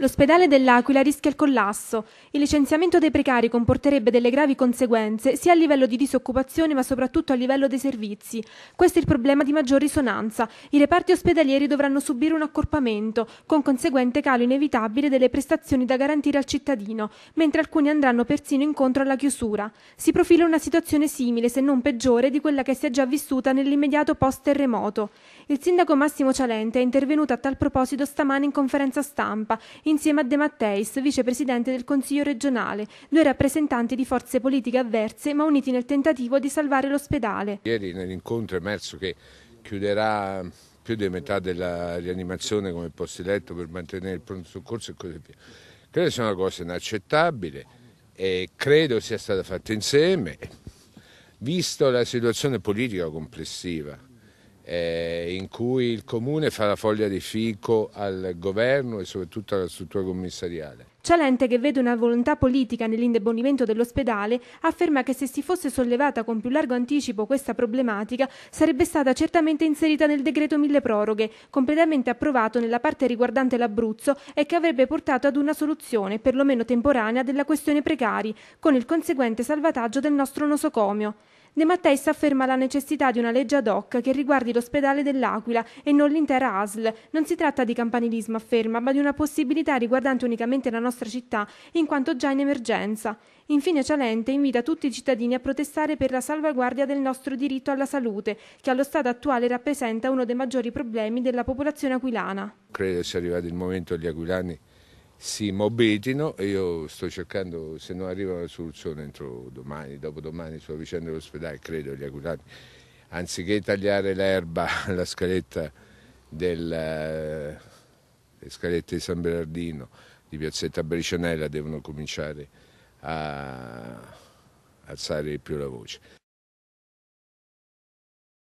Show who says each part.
Speaker 1: L'ospedale dell'Aquila rischia il collasso. Il licenziamento dei precari comporterebbe delle gravi conseguenze sia a livello di disoccupazione ma soprattutto a livello dei servizi. Questo è il problema di maggior risonanza. I reparti ospedalieri dovranno subire un accorpamento, con conseguente calo inevitabile delle prestazioni da garantire al cittadino, mentre alcuni andranno persino incontro alla chiusura. Si profila una situazione simile, se non peggiore, di quella che si è già vissuta nell'immediato post-terremoto. Il sindaco Massimo Cialente è intervenuto a tal proposito stamane in conferenza stampa, in insieme a De Matteis, vicepresidente del Consiglio regionale, due rappresentanti di forze politiche avverse ma uniti nel tentativo di salvare l'ospedale.
Speaker 2: Ieri nell'incontro è emerso che chiuderà più di metà della rianimazione come posti letto per mantenere il pronto soccorso e così via. Credo sia una cosa inaccettabile e credo sia stata fatta insieme, visto la situazione politica complessiva eh, in cui il Comune fa la foglia di fico al governo e soprattutto alla struttura commissariale.
Speaker 1: Cialente, che vede una volontà politica nell'indebolimento dell'ospedale, afferma che se si fosse sollevata con più largo anticipo questa problematica sarebbe stata certamente inserita nel decreto mille proroghe, completamente approvato nella parte riguardante l'Abruzzo e che avrebbe portato ad una soluzione, perlomeno temporanea, della questione precari, con il conseguente salvataggio del nostro nosocomio. De Matteis afferma la necessità di una legge ad hoc che riguardi l'ospedale dell'Aquila e non l'intera ASL. Non si tratta di campanilismo, afferma, ma di una possibilità riguardante unicamente la nostra città, in quanto già in emergenza. Infine Cialente invita tutti i cittadini a protestare per la salvaguardia del nostro diritto alla salute, che allo stato attuale rappresenta uno dei maggiori problemi della popolazione aquilana.
Speaker 2: Credo sia arrivato il momento degli aquilani si mobilitino e io sto cercando, se non arriva una soluzione entro domani, dopodomani sulla vicenda dell'ospedale, credo gli accusati, anziché tagliare l'erba alla scaletta delle scalette di San Bernardino, di Piazzetta Bricionella, devono cominciare a alzare più la voce.